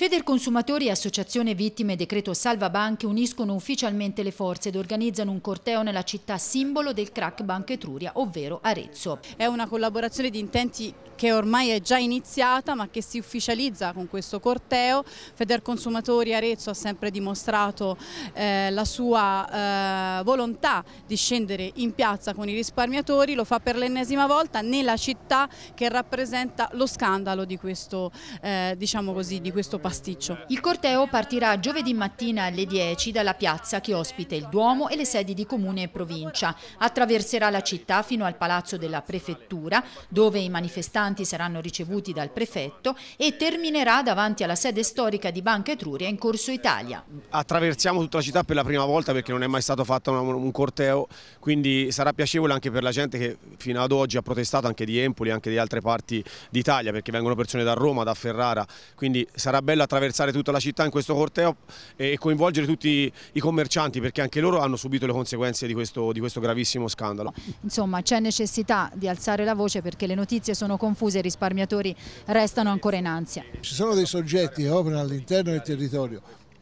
Feder Consumatori e Associazione Vittime Decreto Salva Banche uniscono ufficialmente le forze ed organizzano un corteo nella città simbolo del crack Banca Etruria, ovvero Arezzo. È una collaborazione di intenti che ormai è già iniziata ma che si ufficializza con questo corteo. Feder Consumatori Arezzo ha sempre dimostrato eh, la sua eh, volontà di scendere in piazza con i risparmiatori, lo fa per l'ennesima volta nella città che rappresenta lo scandalo di questo, eh, diciamo così, di questo passaggio pasticcio. Il corteo partirà giovedì mattina alle 10 dalla piazza che ospita il Duomo e le sedi di comune e provincia. Attraverserà la città fino al palazzo della prefettura dove i manifestanti saranno ricevuti dal prefetto e terminerà davanti alla sede storica di Banca Etruria in Corso Italia. Attraversiamo tutta la città per la prima volta perché non è mai stato fatto un corteo, quindi sarà piacevole anche per la gente che fino ad oggi ha protestato anche di Empoli, e anche di altre parti d'Italia perché vengono persone da Roma, da Ferrara, quindi sarà bello bello attraversare tutta la città in questo corteo e coinvolgere tutti i commercianti perché anche loro hanno subito le conseguenze di questo, di questo gravissimo scandalo. Insomma c'è necessità di alzare la voce perché le notizie sono confuse e i risparmiatori restano ancora in ansia. Ci sono dei soggetti che operano all'interno del territorio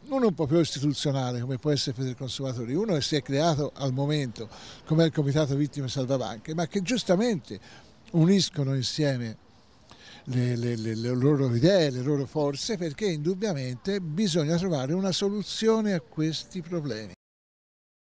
uno un po' più istituzionale come può essere per i consumatori, uno che si è creato al momento come il Comitato Vittime Salvabanche, ma che giustamente uniscono insieme le, le, le, le, loro idee, le loro forze, perché indubbiamente bisogna trovare una soluzione a questi problemi.